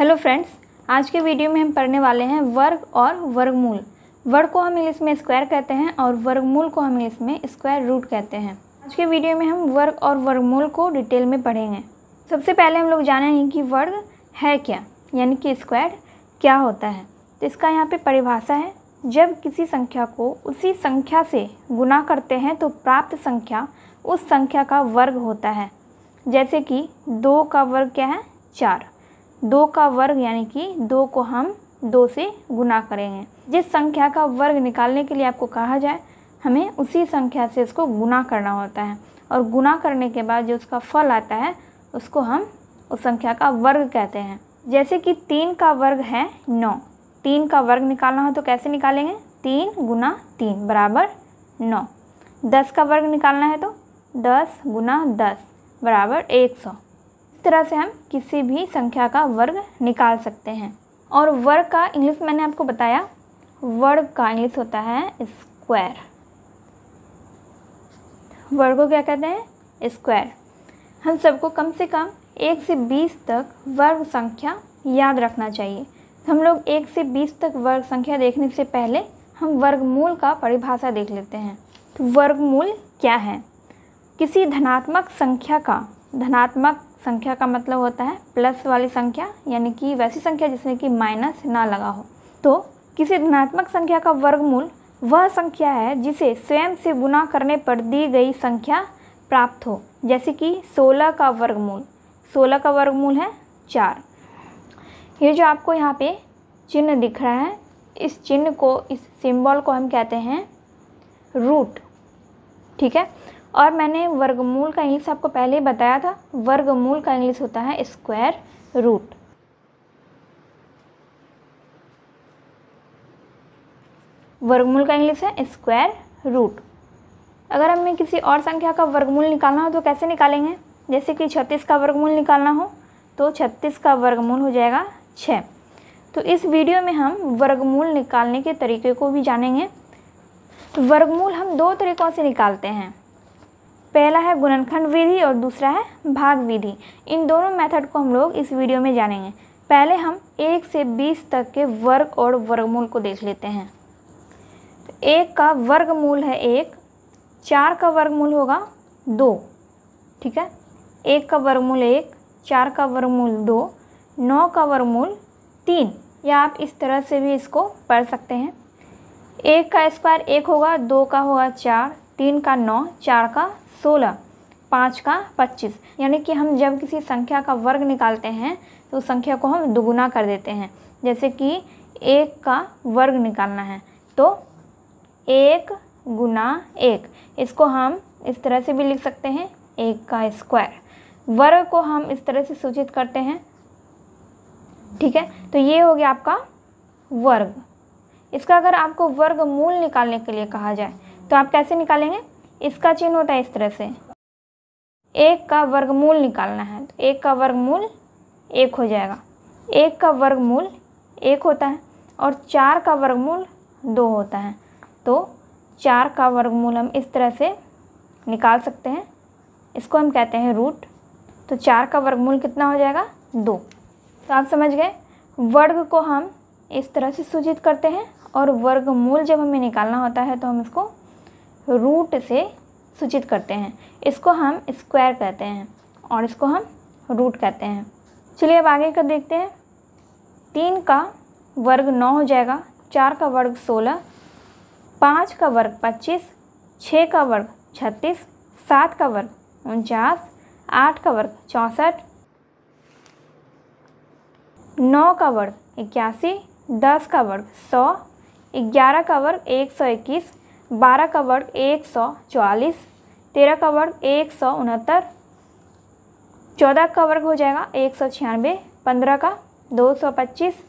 hello friends आज के video में हम पढ़ने वाले हैं वर्ग और वर्गमूल वर्ग को हम इंग्लिश में स्क्वायर कहते हैं और वर्गमूल को हम इंग्लिश में स्क्वायर रूट कहते हैं आज के वीडियो में हम वर्ग और वर्गमूल को डिटेल में पढ़ेंगे सबसे पहले हम लोग जानेंगे कि वर्ग है क्या यानी कि स्क्वायर क्या होता है तो इसका यहाँ पर परिभाषा है जब किसी संख्या को उसी संख्या से गुना करते हैं तो प्राप्त संख्या उस संख्या का वर्ग होता है जैसे कि दो का वर्ग क्या है चार दो का वर्ग यानी कि दो को हम दो से गुना करेंगे जिस संख्या का वर्ग निकालने के लिए आपको कहा जाए हमें उसी संख्या से इसको गुना करना होता है और गुना करने के बाद जो उसका फल आता है उसको हम उस संख्या का वर्ग कहते हैं जैसे कि तीन का वर्ग है नौ तीन का वर्ग निकालना हो तो कैसे निकालेंगे तीन गुना तीन बराबर नौ दस का वर्ग निकालना है तो दस गुना दस बराबर एक सौ तरह से हम किसी भी संख्या का वर्ग निकाल सकते हैं और वर्ग का इंग्लिश मैंने आपको बताया वर्ग का इंग्लिश होता है स्क्वायर वर्ग को क्या कहते हैं स्क्वायर हम सबको कम से कम एक से बीस तक वर्ग संख्या याद रखना चाहिए हम लोग एक से बीस तक वर्ग संख्या देखने से पहले हम वर्गमूल का परिभाषा देख लेते हैं तो वर्गमूल क्या है किसी धनात्मक संख्या का धनात्मक संख्या का मतलब होता है प्लस वाली संख्या यानी कि वैसी संख्या जिसमें कि माइनस ना लगा हो तो किसी धनात्मक संख्या का वर्गमूल वह संख्या है जिसे स्वयं से गुना करने पर दी गई संख्या प्राप्त हो जैसे कि 16 का वर्गमूल 16 का वर्गमूल है चार ये जो आपको यहाँ पे चिन्ह दिख रहा है इस चिन्ह को इस सिंबल को हम कहते हैं रूट ठीक है और मैंने वर्गमूल का इंग्लिश आपको पहले ही बताया था वर्गमूल का इंग्लिश होता है स्क्वायर रूट वर्गमूल का इंग्लिश है स्क्वायर रूट अगर हमें किसी और संख्या का वर्गमूल निकालना हो तो कैसे निकालेंगे जैसे कि छत्तीस का वर्गमूल निकालना हो तो छत्तीस का वर्गमूल हो जाएगा छः तो इस वीडियो में हम वर्गमूल निकालने के तरीके को भी जानेंगे वर्गमूल हम दो तरीक़ों से निकालते हैं पहला है गुणनखंड विधि और दूसरा है भाग विधि इन दोनों मेथड को हम लोग इस वीडियो में जानेंगे पहले हम एक से बीस तक के वर्ग और वर्गमूल को देख लेते हैं तो एक का वर्गमूल है एक चार का वर्गमूल होगा दो ठीक है एक का वर्गमूल एक चार का वर्गमूल दो नौ का वर्गमूल तीन या आप इस तरह से भी इसको पढ़ सकते हैं एक का स्क्वायर एक होगा दो का होगा चार तीन का नौ चार का सोलह पाँच का पच्चीस यानी कि हम जब किसी संख्या का वर्ग निकालते हैं तो उस संख्या को हम दुगुना कर देते हैं जैसे कि एक का वर्ग निकालना है तो एक गुना एक इसको हम इस तरह से भी लिख सकते हैं एक का स्क्वायर वर्ग को हम इस तरह से सूचित करते हैं ठीक है तो ये हो गया आपका वर्ग इसका अगर आपको वर्ग मूल निकालने के लिए कहा जाए तो आप कैसे निकालेंगे इसका चिन्ह होता है इस तरह से एक का वर्गमूल निकालना है तो एक का वर्गमूल एक हो जाएगा एक का वर्गमूल एक होता है और चार का वर्गमूल दो होता है तो चार का वर्गमूल हम इस तरह से निकाल सकते हैं इसको हम कहते हैं रूट तो चार का वर्गमूल कितना हो जाएगा दो तो आप समझ गए वर्ग को हम इस तरह से सूचित करते हैं और वर्गमूल जब हमें निकालना होता है तो हम इसको रूट से सूचित करते हैं इसको हम स्क्वायर कहते हैं और इसको हम रूट कहते हैं चलिए अब आगे का देखते हैं तीन का वर्ग नौ हो जाएगा चार का वर्ग सोलह पाँच का वर्ग पच्चीस छः का वर्ग छत्तीस सात का वर्ग उनचास आठ का वर्ग चौंसठ नौ का वर्ग इक्यासी दस का वर्ग सौ ग्यारह का वर्ग एक सौ इक्कीस बारह का वर्ग एक सौ चौवालीस तेरह का वर्ग एक सौ उनहत्तर चौदह का वर्ग हो जाएगा एक सौ छियानवे पंद्रह का दो सौ पच्चीस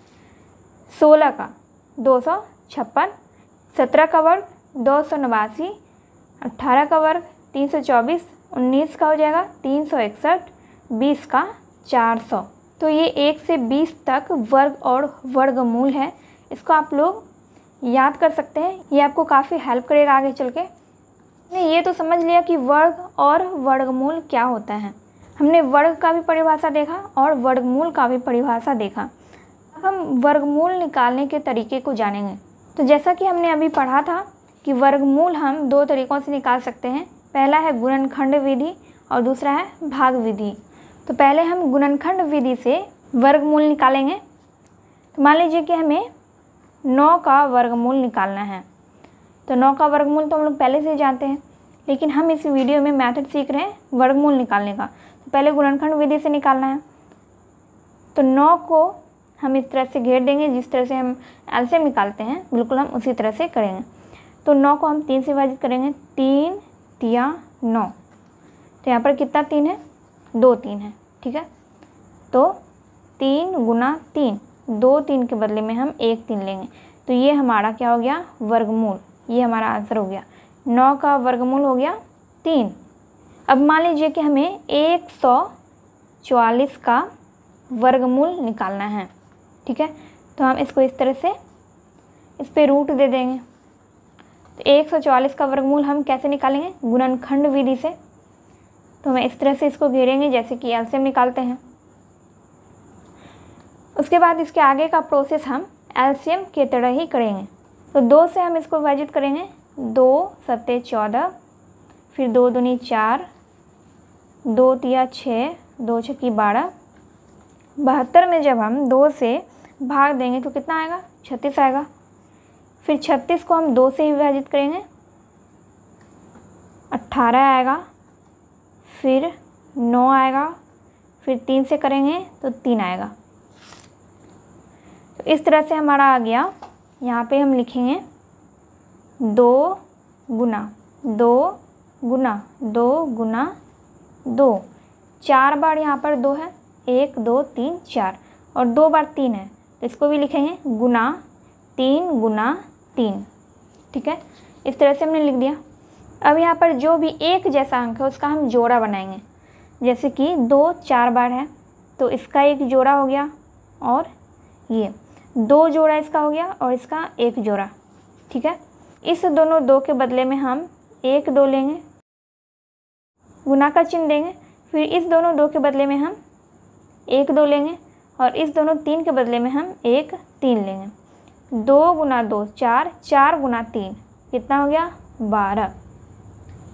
सोलह का दो सौ छप्पन सत्रह का वर्ग दो सौ नवासी अट्ठारह का वर्ग तीन सौ चौबीस उन्नीस का हो जाएगा तीन सौ इकसठ बीस का चार सौ तो ये एक से बीस तक वर्ग और वर्गमूल है इसको आप लोग याद कर सकते हैं ये आपको काफ़ी हेल्प करेगा आगे चल के हमने ये तो समझ लिया कि वर्ग और वर्गमूल क्या होता है हमने वर्ग का भी परिभाषा देखा और वर्गमूल का भी परिभाषा देखा अब हम वर्गमूल निकालने के तरीके को जानेंगे तो जैसा कि हमने अभी पढ़ा था कि वर्गमूल हम दो तरीक़ों से निकाल सकते हैं पहला है गुणनखंड विधि और दूसरा है भाग विधि तो पहले हम गुणनखंड विधि से वर्गमूल निकालेंगे तो मान लीजिए कि हमें नौ का वर्गमूल निकालना है तो नौ का वर्गमूल तो हम लोग पहले से जानते हैं लेकिन हम इस वीडियो में मैथड सीख रहे हैं वर्गमूल निकालने का तो पहले गुणनखंड विधि से निकालना है तो नौ को हम इस तरह से घेर देंगे जिस तरह से हम एल्शियम निकालते हैं बिल्कुल हम उसी तरह से करेंगे तो नौ को हम तीन से विभाजित करेंगे तीन तिया नौ तो यहाँ पर कितना तीन है दो तीन है ठीक है तो तीन गुना तीन दो तीन के बदले में हम एक तीन लेंगे तो ये हमारा क्या हो गया वर्गमूल ये हमारा आंसर हो गया नौ का वर्गमूल हो गया तीन अब मान लीजिए कि हमें एक सौ चवालीस का वर्गमूल निकालना है ठीक है तो हम इसको इस तरह से इस पर रूट दे देंगे तो एक सौ चवालीस का वर्गमूल हम कैसे निकालेंगे गुणनखंड विधि से तो हम इस तरह से इसको घेरेंगे जैसे कि एल्सियम निकालते हैं उसके बाद इसके आगे का प्रोसेस हम एल्शियम के तरह ही करेंगे तो दो से हम इसको विभाजित करेंगे दो सत्ते चौदह फिर दो दूनी चार दो तिया छः दो छक्की बारह बहत्तर में जब हम दो से भाग देंगे तो कितना आएगा छत्तीस आएगा फिर छत्तीस को हम दो से ही विभाजित करेंगे अट्ठारह आएगा फिर नौ आएगा फिर तीन से करेंगे तो तीन आएगा तो इस तरह से हमारा आ गया यहाँ पे हम लिखेंगे दो गुना दो गुना दो गुना दो चार बार यहाँ पर दो है एक दो तीन चार और दो बार तीन है तो इसको भी लिखेंगे गुना तीन गुना तीन ठीक है इस तरह से हमने लिख दिया अब यहाँ पर जो भी एक जैसा अंक है उसका हम जोड़ा बनाएंगे जैसे कि दो चार बार है तो इसका एक जोड़ा हो गया और ये दो जोड़ा इसका हो गया और इसका एक जोड़ा ठीक है इस दोनों दो के बदले में हम एक दो लेंगे गुना का चिन्ह देंगे फिर इस दोनों दो के बदले में हम एक दो लेंगे और इस दोनों तीन के बदले में हम एक तीन लेंगे दो गुना दो चार चार गुना तीन कितना हो गया बारह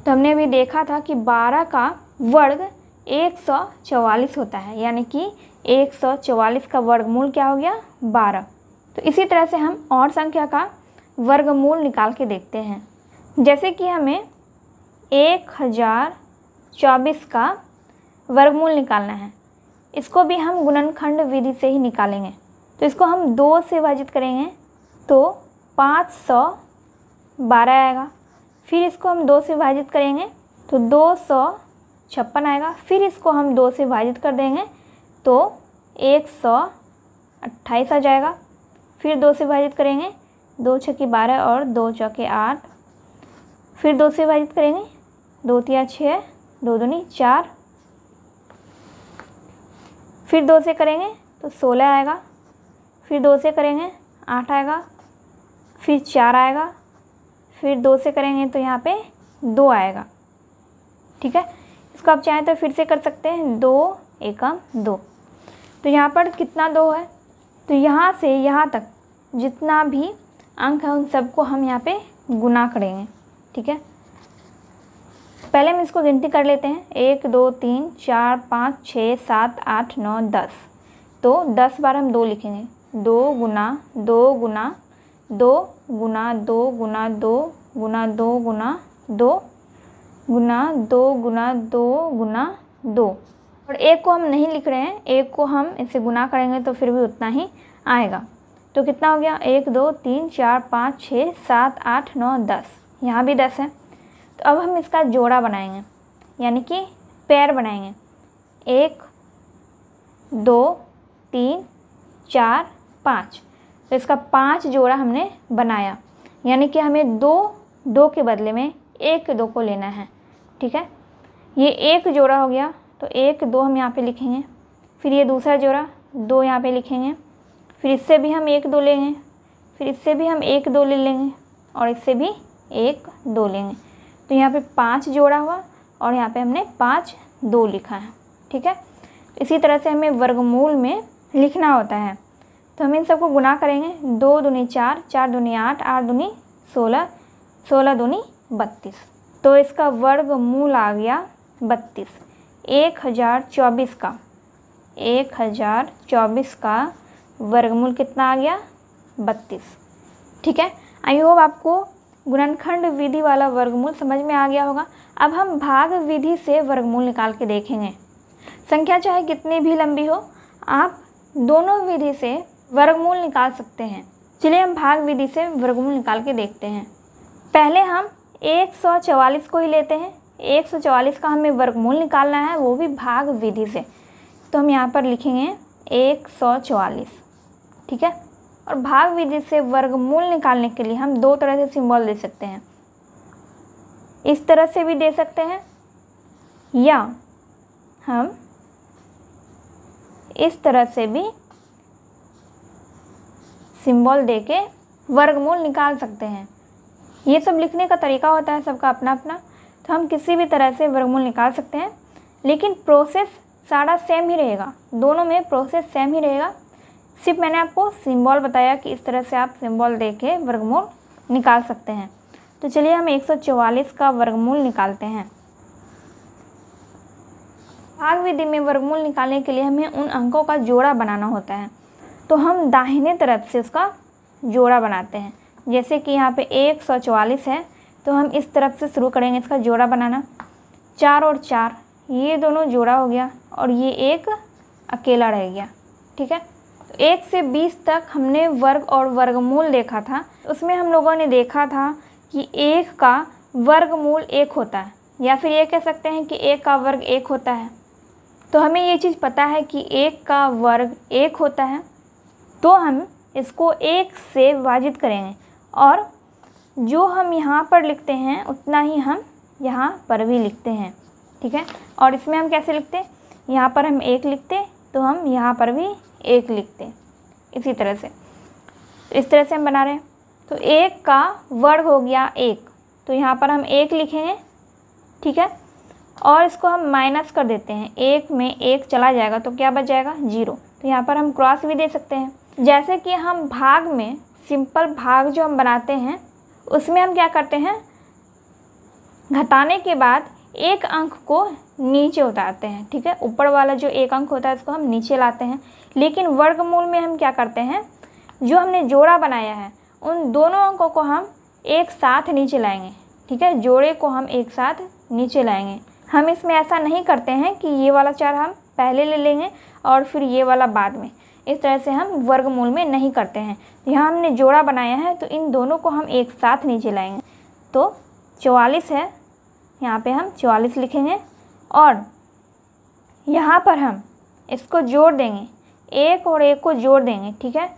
तो हमने अभी देखा था कि बारह का वर्ग एक सौ चवालीस होता है यानी कि एक सौ चौवालीस का वर्गमूल क्या हो गया बारह तो इसी तरह से हम और संख्या का वर्गमूल निकाल के देखते हैं जैसे कि हमें एक हज़ार चौबीस का वर्गमूल निकालना है इसको भी हम गुणनखंड विधि से ही निकालेंगे तो इसको हम दो से विभाजित करेंगे तो पाँच सौ बारह आएगा फिर इसको हम दो से विभाजित करेंगे तो दो सौ छप्पन आएगा फिर इसको हम दो से विभाजित कर देंगे तो एक सौ अट्ठाईस आ जाएगा फिर दो से विभाजित करेंगे दो छः की बारह और दो चौके आठ फिर दो से विभाजित करेंगे दो तिया छः दो दूनी चार फिर दो से करेंगे तो सोलह आएगा फिर दो से करेंगे आठ आएगा फिर चार आएगा फिर दो से करेंगे तो यहाँ पे दो आएगा ठीक है इसको आप चाहें तो फिर से कर सकते हैं दो एकम दो तो यहाँ पर कितना दो है तो यहाँ से यहाँ तक जितना भी अंक है उन सबको हम यहाँ पे गुना करेंगे ठीक है पहले हम इसको गिनती कर लेते हैं एक दो तीन चार पाँच छः सात आठ नौ दस तो दस बार हम दो लिखेंगे दो गुना दो गुना दो गुना दो गुना दो गुना दो गुना दो गुना दो गुना दो गुना दो और एक को हम नहीं लिख रहे हैं एक को हम इसे गुना करेंगे तो फिर भी उतना ही आएगा तो कितना हो गया एक दो तीन चार पाँच छः सात आठ नौ दस यहाँ भी दस है तो अब हम इसका जोड़ा बनाएंगे यानी कि पैर बनाएंगे एक दो तीन चार पाँच तो इसका पाँच जोड़ा हमने बनाया यानी कि हमें दो दो के बदले में एक दो को लेना है ठीक है ये एक जोड़ा हो गया तो एक दो हम यहाँ पे लिखेंगे फिर ये दूसरा जोड़ा दो यहाँ पे लिखेंगे फिर इससे भी हम एक दो लेंगे फिर इससे भी हम एक दो ले लेंगे और इससे भी एक दो लेंगे तो यहाँ पे पाँच जोड़ा हुआ और यहाँ पे हमने पाँच दो लिखा है ठीक है इसी तरह से हमें वर्गमूल में लिखना होता है तो हम इन सबको गुना करेंगे दो दूनी चार चार दूनी आठ आठ दूनी सोलह सोलह दूनी बत्तीस तो इसका वर्ग मूल आ गया बत्तीस एक हज़ार चौबीस का एक हज़ार चौबीस का वर्गमूल कितना आ गया बत्तीस ठीक है आई होप आपको गुणनखंड विधि वाला वर्गमूल समझ में आ गया होगा अब हम भाग विधि से वर्गमूल निकाल के देखेंगे संख्या चाहे कितनी भी लंबी हो आप दोनों विधि से वर्गमूल निकाल सकते हैं चलिए हम भाग विधि से वर्गमूल निकाल के देखते हैं पहले हम 144 को ही लेते हैं एक सौ चौवालीस का हमें वर्गमूल निकालना है वो भी भाग विधि से तो हम यहाँ पर लिखेंगे एक सौ चवालीस ठीक है और भाग विधि से वर्गमूल निकालने के लिए हम दो तरह से सिंबल दे सकते हैं इस तरह से भी दे सकते हैं या हम इस तरह से भी सिंबल दे के वर्गमूल निकाल सकते हैं ये सब लिखने का तरीका होता है सबका अपना अपना तो हम किसी भी तरह से वर्गमूल निकाल सकते हैं लेकिन प्रोसेस सारा सेम ही रहेगा दोनों में प्रोसेस सेम ही रहेगा सिर्फ मैंने आपको सिंबल बताया कि इस तरह से आप सिंबल दे के वर्गमूल निकाल सकते हैं तो चलिए हम 144 का वर्गमूल निकालते हैं भाग विधि में वर्गमूल निकालने के लिए हमें उन अंकों का जोड़ा बनाना होता है तो हम दाहिने तरफ से उसका जोड़ा बनाते हैं जैसे कि यहाँ पे 144 है तो हम इस तरफ से शुरू करेंगे इसका जोड़ा बनाना चार और चार ये दोनों जोड़ा हो गया और ये एक अकेला रह गया ठीक है तो एक से बीस तक हमने वर्ग और वर्गमूल देखा था उसमें हम लोगों ने देखा था कि एक का वर्गमूल एक होता है या फिर ये कह सकते हैं कि एक का वर्ग एक होता है तो हमें ये चीज़ पता है कि एक का वर्ग एक होता है तो हम इसको एक से विभाजित करेंगे और जो हम यहाँ पर लिखते हैं उतना ही हम यहाँ पर भी लिखते हैं ठीक है और इसमें हम कैसे लिखते यहाँ पर हम एक लिखते तो हम यहाँ पर भी एक लिखते इसी तरह से तो इस तरह से हम बना रहे हैं तो एक का वर्ग हो गया एक तो यहाँ पर हम एक लिखेंगे ठीक है और इसको हम माइनस कर देते हैं एक में एक चला जाएगा तो क्या बच जाएगा जीरो तो यहाँ पर हम क्रॉस भी दे सकते हैं जैसे कि हम भाग में सिंपल भाग जो हम बनाते हैं उसमें हम क्या करते हैं घटाने के बाद एक अंक को नीचे उतारते हैं ठीक है ऊपर वाला जो एक अंक होता है उसको हम नीचे लाते हैं लेकिन वर्गमूल में हम क्या करते हैं जो हमने जोड़ा बनाया है उन दोनों अंकों को हम एक साथ नीचे लाएंगे ठीक है जोड़े को हम एक साथ नीचे लाएंगे हम इसमें ऐसा नहीं करते हैं कि ये वाला चार हम पहले ले लेंगे और फिर ये वाला बाद में इस तरह से हम वर्गमूल में नहीं करते हैं यहाँ हमने जोड़ा बनाया है तो इन दोनों को हम एक साथ नीचे लाएंगे तो चवालीस है यहाँ पे हम चवालीस लिखेंगे और यहाँ पर हम इसको जोड़ देंगे एक और एक को जोड़ देंगे ठीक है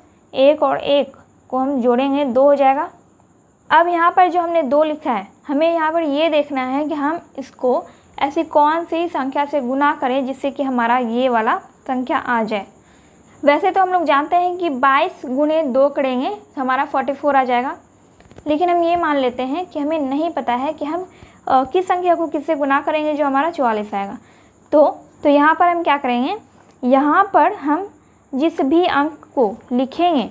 एक और एक को हम जोड़ेंगे दो हो जाएगा अब यहाँ पर जो हमने दो लिखा है हमें यहाँ पर ये देखना है कि हम इसको ऐसी कौन सी संख्या से गुना करें जिससे कि हमारा ये वाला संख्या आ जाए वैसे तो हम लोग जानते हैं कि बाईस गुने दो करेंगे तो हमारा फोर्टी फोर आ जाएगा लेकिन हम ये मान लेते हैं कि हमें नहीं पता है कि हम आ, किस संख्या को किससे गुना करेंगे जो हमारा चवालीस आएगा तो तो यहाँ पर हम क्या करेंगे यहाँ पर हम जिस भी अंक को लिखेंगे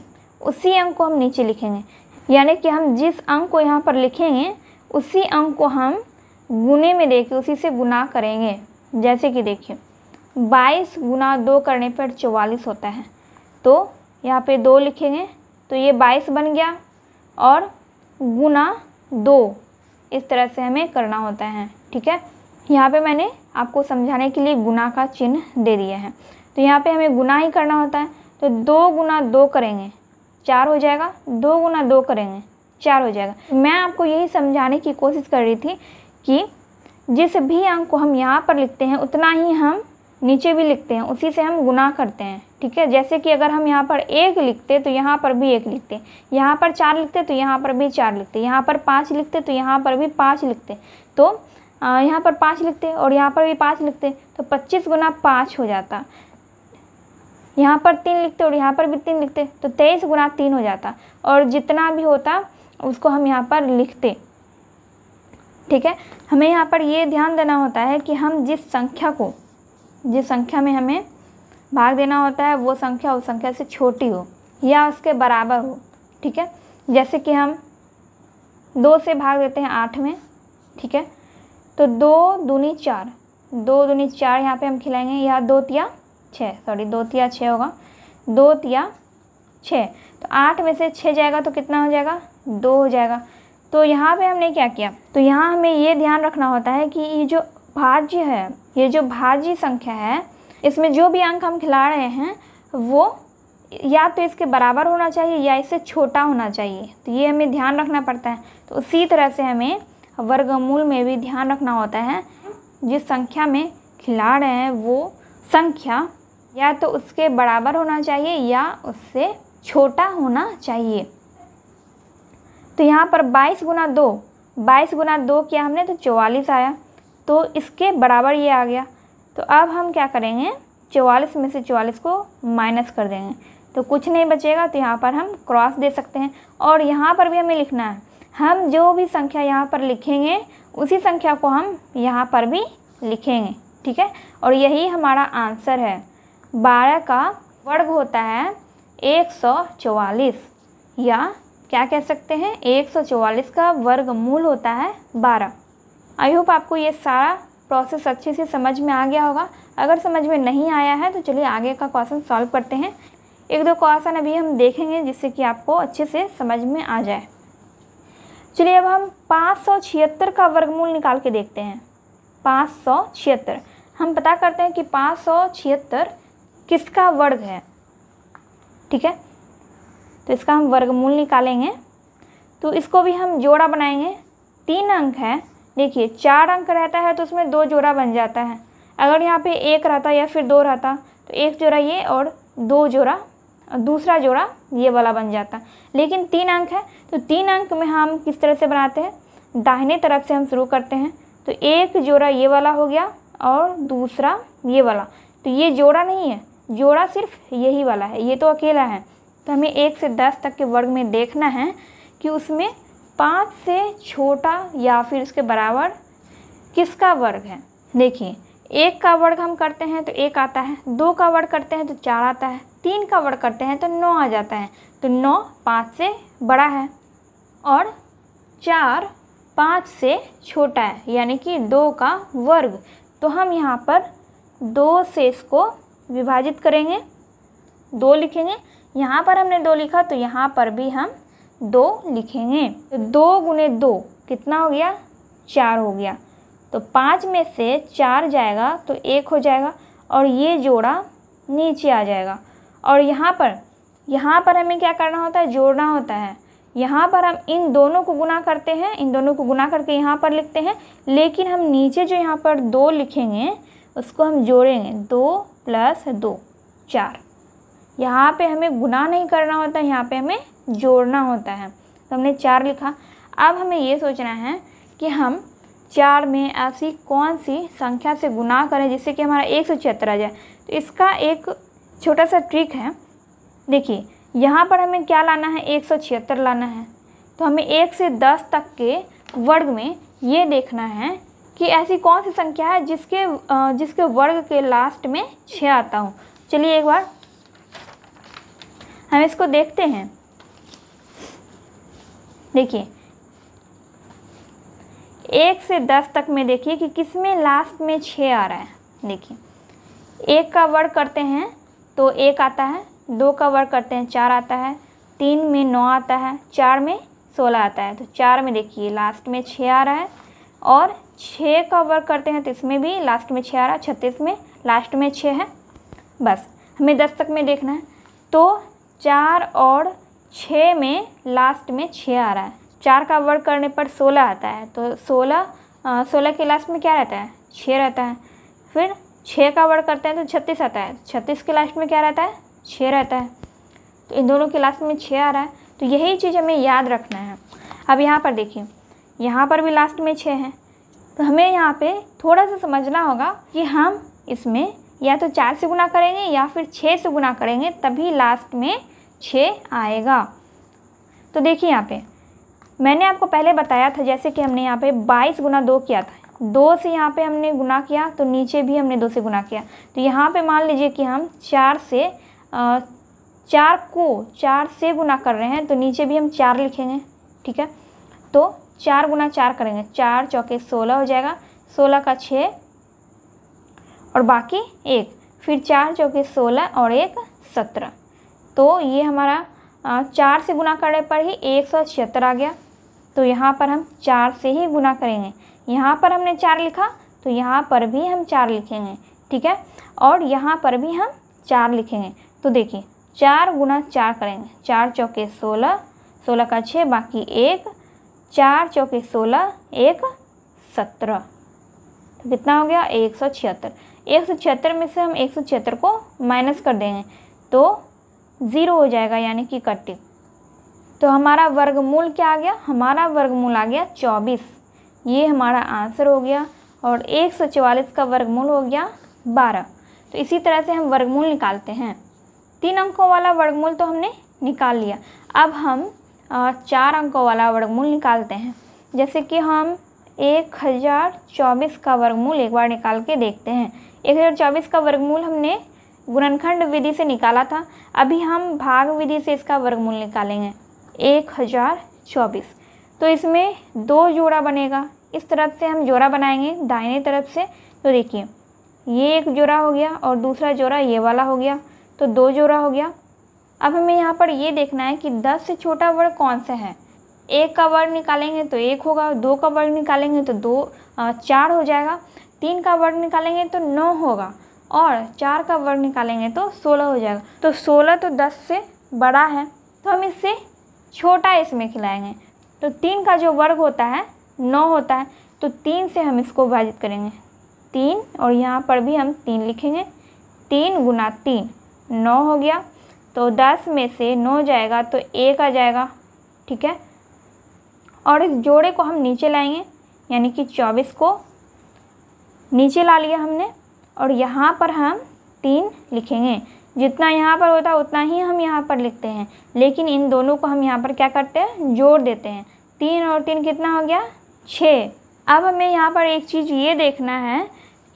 उसी अंक को हम नीचे लिखेंगे यानी कि हम जिस अंक को यहाँ पर लिखेंगे उसी अंक को हम गुने में देखें उसी से गुना करेंगे जैसे कि देखिए बाईस गुना दो करने पर चौवालीस होता है तो यहाँ पे दो लिखेंगे तो ये बाईस बन गया और गुना दो इस तरह से हमें करना होता है ठीक है यहाँ पे मैंने आपको समझाने के लिए गुना का चिन्ह दे दिया है तो यहाँ पे हमें गुना ही करना होता है तो दो गुना दो करेंगे चार हो जाएगा दो गुना दो करेंगे चार हो जाएगा मैं आपको यही समझाने की कोशिश कर रही थी कि जिस भी अंक को हम यहाँ पर लिखते हैं उतना ही हम नीचे भी लिखते हैं उसी से हम गुना करते हैं ठीक है जैसे कि अगर हम यहाँ पर एक लिखते तो यहाँ पर भी एक लिखते यहाँ पर चार लिखते तो यहाँ पर भी चार लिखते यहाँ पर पाँच लिखते तो यहाँ पर भी पाँच लिखते तो यहाँ पर पाँच लिखते और यहाँ पर भी पाँच लिखते तो पच्चीस गुना पाँच हो जाता यहाँ पर तीन लिखते और यहाँ पर भी तीन लिखते तो तेईस गुना तीन हो जाता और जितना भी होता उसको हम यहाँ पर लिखते ठीक है हमें यहाँ पर ये ध्यान देना होता है कि हम जिस संख्या को जिस संख्या में हमें भाग देना होता है वो संख्या उस संख्या से छोटी हो या उसके बराबर हो ठीक है जैसे कि हम दो से भाग देते हैं आठ में ठीक है तो दो दूनी चार दो दूनी चार यहाँ पे हम खिलाएंगे या दो तिया छः सॉरी दो तिया छः होगा दो तिया छः तो आठ में से छः जाएगा तो कितना हो जाएगा दो हो जाएगा तो यहाँ पे हमने क्या किया तो यहाँ हमें ये ध्यान रखना होता है कि ये जो भाज्य है ये जो भाज्य संख्या है इसमें जो भी अंक हम खिला रहे हैं वो या तो इसके बराबर होना चाहिए या इससे छोटा होना चाहिए तो ये हमें ध्यान रखना पड़ता है तो उसी तरह से हमें वर्गमूल में भी ध्यान रखना होता है जिस संख्या में खिला रहे हैं वो संख्या या तो उसके बराबर होना चाहिए या उससे छोटा होना चाहिए तो यहाँ पर 22 गुना दो बाईस गुना दो किया हमने तो चौवालीस आया तो इसके बराबर ये आ गया तो अब हम क्या करेंगे चवालीस में से चौवालीस को माइनस कर देंगे तो कुछ नहीं बचेगा तो यहाँ पर हम क्रॉस दे सकते हैं और यहाँ पर भी हमें लिखना है हम जो भी संख्या यहाँ पर लिखेंगे उसी संख्या को हम यहाँ पर भी लिखेंगे ठीक है और यही हमारा आंसर है बारह का वर्ग होता है एक सौ चवालीस या क्या कह सकते हैं एक सौ चवालीस का वर्ग मूल होता है बारह आई होप आपको ये सारा प्रोसेस अच्छे से समझ में आ गया होगा अगर समझ में नहीं आया है तो चलिए आगे का क्वेश्चन सॉल्व करते हैं एक दो क्वेश्चन अभी हम देखेंगे जिससे कि आपको अच्छे से समझ में आ जाए चलिए अब हम पाँच सौ छिहत्तर का वर्गमूल निकाल के देखते हैं पाँच सौ छिहत्तर हम पता करते हैं कि पाँच सौ छिहत्तर किसका वर्ग है ठीक है तो इसका हम वर्गमूल निकालेंगे तो इसको भी हम जोड़ा बनाएंगे तीन अंक है देखिए चार अंक रहता है तो उसमें दो जोड़ा बन जाता है अगर यहाँ पे एक रहता या फिर दो रहता तो एक जोड़ा ये और दो जोड़ा दूसरा जोड़ा ये वाला बन जाता लेकिन तीन अंक है तो तीन अंक में हम किस तरह से बनाते हैं दाहिने तरफ से हम शुरू करते हैं तो एक जोड़ा ये वाला हो गया और दूसरा ये वाला तो ये जोड़ा नहीं है जोड़ा सिर्फ यही वाला है ये तो अकेला है तो हमें एक से दस तक के वर्ग में देखना है कि उसमें पाँच से छोटा या फिर उसके बराबर किसका वर्ग है देखिए एक का वर्ग हम करते हैं तो एक आता है दो का वर्ग करते हैं तो चार आता है तीन का वर्ग करते हैं तो नौ आ जाता है तो नौ पाँच से बड़ा है और चार पाँच से छोटा है यानी कि दो का वर्ग तो हम यहाँ पर दो से इसको विभाजित करेंगे दो लिखेंगे यहाँ पर हमने दो लिखा तो यहाँ पर भी हम दो लिखेंगे तो दो गुने दो कितना हो गया चार हो गया तो पाँच में से चार जाएगा तो एक हो जाएगा और ये जोड़ा नीचे आ जाएगा और यहाँ पर यहाँ पर हमें क्या करना होता है जोड़ना होता है यहाँ पर हम इन दोनों को गुना करते हैं इन दोनों को गुना करके यहाँ पर लिखते हैं लेकिन हम नीचे जो यहाँ पर दो लिखेंगे उसको हम जोड़ेंगे दो प्लस दो चार यहाँ पे हमें गुना नहीं करना होता यहाँ पे हमें जोड़ना होता है तो हमने चार लिखा अब हमें ये सोचना है कि हम चार में ऐसी कौन सी संख्या से गुना करें जिससे कि हमारा एक सौ छिहत्तर आ जाए तो इसका एक छोटा सा ट्रिक है देखिए यहाँ पर हमें क्या लाना है एक सौ छिहत्तर लाना है तो हमें एक से दस तक के वर्ग में ये देखना है कि ऐसी कौन सी संख्या है जिसके जिसके वर्ग के लास्ट में छः आता हूँ चलिए एक बार हम इसको देखते हैं देखिए एक से दस तक में देखिए कि किस में लास्ट में छः आ रहा है देखिए एक का वर्ग करते हैं तो एक आता है दो का वर्ग करते हैं चार आता है तीन में नौ आता है चार में सोलह आता है तो चार में देखिए लास्ट में छः आ रहा है और छः का वर्ग करते हैं तो इसमें भी लास्ट में छः आ रहा है छत्तीस में लास्ट में छः है बस हमें दस तक में देखना है तो चार और छः में लास्ट में छः आ रहा है चार का वर्ग करने पर सोलह आता है तो सोलह सोलह के लास्ट में क्या रहता है छः रहता है फिर छः का वर्ग करते हैं तो छत्तीस आता है छत्तीस के लास्ट में क्या रहता है छः रहता है तो इन दोनों के लास्ट में छः आ रहा है तो यही चीज़ हमें याद रखना है अब यहाँ पर देखिए यहाँ पर भी लास्ट में छः है तो हमें यहाँ पे थोड़ा सा समझना होगा कि हम इसमें या तो चार से गुना करेंगे या फिर छः से गुना करेंगे तभी लास्ट में छः आएगा तो देखिए यहाँ पे मैंने आपको पहले बताया था जैसे कि हमने यहाँ पे बाईस गुना दो किया था दो से यहाँ पे हमने गुना किया तो नीचे भी हमने दो से गुना किया तो यहाँ पे मान लीजिए कि हम चार से चार को चार से गुना कर रहे हैं तो नीचे भी हम चार लिखेंगे ठीक है तो चार गुना चार करेंगे चार चौके सोलह हो जाएगा सोलह का छः और बाकी एक फिर चार जो कि सोलह और एक सत्रह तो ये हमारा चार से गुना करने पर ही एक सौ छिहत्तर आ गया तो यहाँ पर हम चार से ही गुना करेंगे यहाँ पर हमने चार लिखा तो यहाँ पर भी हम चार लिखेंगे ठीक है और यहाँ पर भी हम चार लिखेंगे तो देखिए चार गुना चार करेंगे चार चौके सोलह सोलह का छः बाकी एक चार चौके सोलह एक सत्रह तो कितना हो गया एक सौ छिहत्तर एक में से हम एक को माइनस कर देंगे तो ज़ीरो हो जाएगा यानी कि इकट्ठी तो हमारा वर्गमूल क्या आ गया हमारा वर्गमूल आ गया चौबीस ये हमारा आंसर हो गया और एक सौ चवालीस का वर्गमूल हो गया बारह तो इसी तरह से हम वर्गमूल निकालते हैं तीन अंकों वाला वर्गमूल तो हमने निकाल लिया अब हम चार अंकों वाला वर्गमूल निकालते हैं जैसे कि हम एक हज़ार चौबीस का वर्गमूल एक बार निकाल के देखते हैं एक का वर्गमूल हमने गुणनखंड विधि से निकाला था अभी हम भाग विधि से इसका वर्गमूल निकालेंगे एक हज़ार चौबीस तो इसमें दो जोड़ा बनेगा इस तरफ से हम जोड़ा बनाएंगे दाहिने तरफ से तो देखिए ये एक जोड़ा हो गया और दूसरा जोड़ा ये वाला हो गया तो दो जोड़ा हो गया अब हमें यहाँ पर ये देखना है कि दस से छोटा वर्ग कौन सा है एक का वर्ग निकालेंगे तो एक होगा दो का वर्ग निकालेंगे तो दो चार हो जाएगा तीन का वर्ग निकालेंगे तो नौ होगा और चार का वर्ग निकालेंगे तो सोलह हो जाएगा तो सोलह तो दस से बड़ा है तो हम इससे छोटा इसमें खिलाएंगे तो तीन का जो वर्ग होता है नौ होता है तो तीन से हम इसको विभाजित करेंगे तीन और यहाँ पर भी हम तीन लिखेंगे तीन गुना तीन नौ हो गया तो दस में से नौ जाएगा तो एक आ जाएगा ठीक है और इस जोड़े को हम नीचे लाएंगे यानी कि चौबीस को नीचे ला लिया हमने और यहाँ पर हम तीन लिखेंगे जितना यहाँ पर होता है उतना ही हम यहाँ पर लिखते हैं लेकिन इन दोनों को हम यहाँ पर क्या करते हैं जोड़ देते हैं तीन और तीन कितना हो गया छः अब हमें यहाँ पर एक चीज़ ये देखना है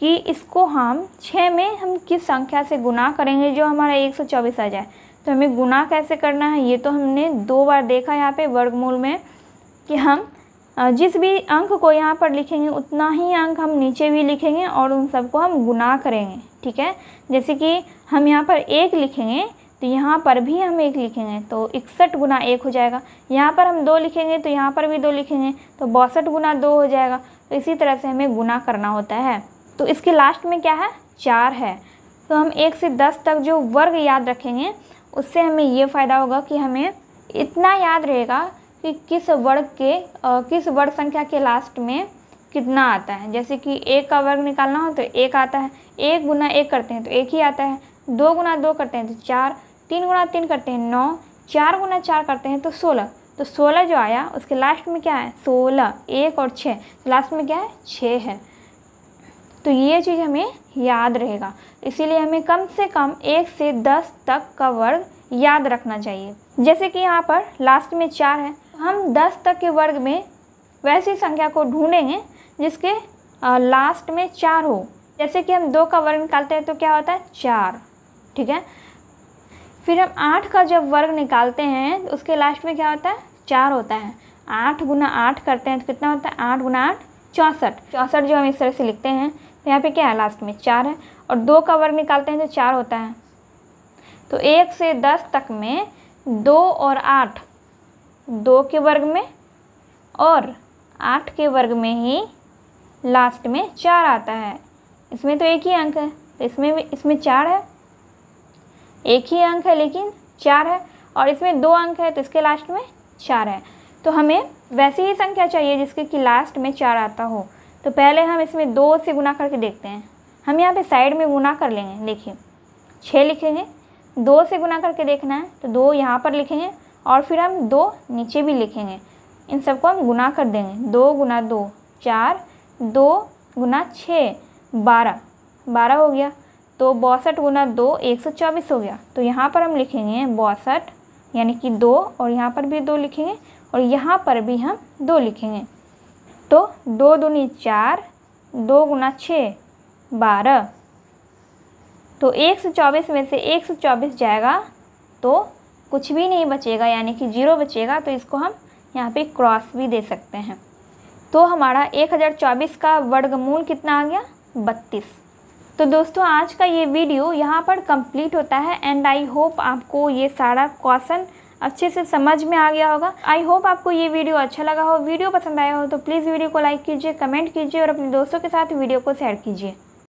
कि इसको हम छः में हम किस संख्या से गुना करेंगे जो हमारा एक सौ चौबीस आ जाए तो हमें गुना कैसे करना है ये तो हमने दो बार देखा यहाँ पे वर्गमूल में कि हम जिस भी अंक को यहाँ पर लिखेंगे उतना ही अंक हम नीचे भी लिखेंगे और उन सबको हम गुना करेंगे ठीक है जैसे कि हम यहाँ पर एक लिखेंगे तो यहाँ पर भी हम एक लिखेंगे तो इकसठ गुना एक हो जाएगा यहाँ पर हम दो लिखेंगे तो यहाँ पर भी दो लिखेंगे तो बौसठ गुना दो हो जाएगा तो इसी तरह से हमें गुना करना होता है तो इसके लास्ट में क्या है चार है तो हम एक से दस तक जो वर्ग याद रखेंगे उससे हमें ये फ़ायदा होगा कि हमें इतना याद रहेगा कि किस वर्ग के किस वर्ग संख्या के लास्ट में कितना आता है जैसे कि एक का वर्ग निकालना हो तो एक आता है एक गुना एक करते हैं तो एक ही आता है दो गुना दो करते हैं तो चार तीन गुना तीन करते हैं नौ चार गुना चार करते हैं तो सोलह तो सोलह जो आया उसके लास्ट में क्या है सोलह एक और छः तो लास्ट में क्या है छः है तो ये चीज़ हमें याद रहेगा इसीलिए हमें कम से कम एक से दस तक का वर्ग याद रखना चाहिए जैसे कि यहाँ पर लास्ट में चार है हम दस तक के वर्ग में वैसी संख्या को ढूंढेंगे जिसके लास्ट में चार हो जैसे कि हम दो का वर्ग निकालते हैं तो क्या होता है चार ठीक है फिर हम आठ का जब वर्ग निकालते हैं तो उसके लास्ट में क्या होता है चार होता है आठ गुना आठ करते हैं तो कितना होता है आठ गुना आठ चौंसठ चौंसठ जो हम इस तरह से लिखते हैं तो यहाँ पे क्या है लास्ट में चार है और दो का वर्ग निकालते हैं तो चार होता है तो एक से दस तक में दो और आठ दो के वर्ग में और आठ के वर्ग में ही लास्ट में चार आता है इसमें तो एक ही अंक है तो इसमें भी इसमें चार है एक ही अंक है लेकिन चार है और इसमें दो अंक है तो इसके लास्ट में चार है तो हमें वैसी ही संख्या चाहिए जिसके कि लास्ट में चार आता हो तो पहले हम इसमें दो से गुना करके देखते हैं हम यहाँ पे साइड में गुना कर लेंगे देखिए छः लिखेंगे दो से गुना करके देखना है तो दो यहाँ पर लिखेंगे और फिर हम दो नीचे भी लिखेंगे इन सबको हम गुना कर देंगे दो गुना दो चार दो गुना छः बारह बारह हो गया तो बौसठ गुना दो एक सौ चौबीस हो गया तो यहाँ पर हम लिखेंगे बौसठ यानी कि दो और यहाँ पर भी दो लिखेंगे और यहाँ पर भी हम दो लिखेंगे तो दो दूनी चार दो गुना छः बारह तो एक सौ चौबीस में से एक सौ चौबीस जाएगा तो कुछ भी नहीं बचेगा यानी कि जीरो बचेगा तो इसको हम यहाँ पे क्रॉस भी दे सकते हैं तो हमारा 1024 का वर्गमूल कितना आ गया 32 तो दोस्तों आज का ये वीडियो यहाँ पर कंप्लीट होता है एंड आई होप आपको ये सारा क्वेश्चन अच्छे से समझ में आ गया होगा आई होप आपको ये वीडियो अच्छा लगा हो वीडियो पसंद आया हो तो प्लीज़ वीडियो को लाइक कीजिए कमेंट कीजिए और अपने दोस्तों के साथ वीडियो को शेयर कीजिए